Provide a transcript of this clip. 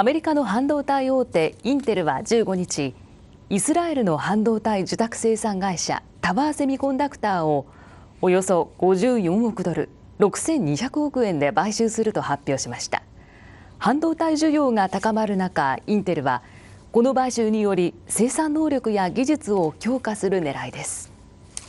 アメリカの半導体大手インテルは15日イスラエルの半導体受託生産会社タワーセミコンダクターをおよそ54億ドル6200億円で買収すると発表しました半導体需要が高まる中インテルはこの買収により生産能力や技術を強化する狙いです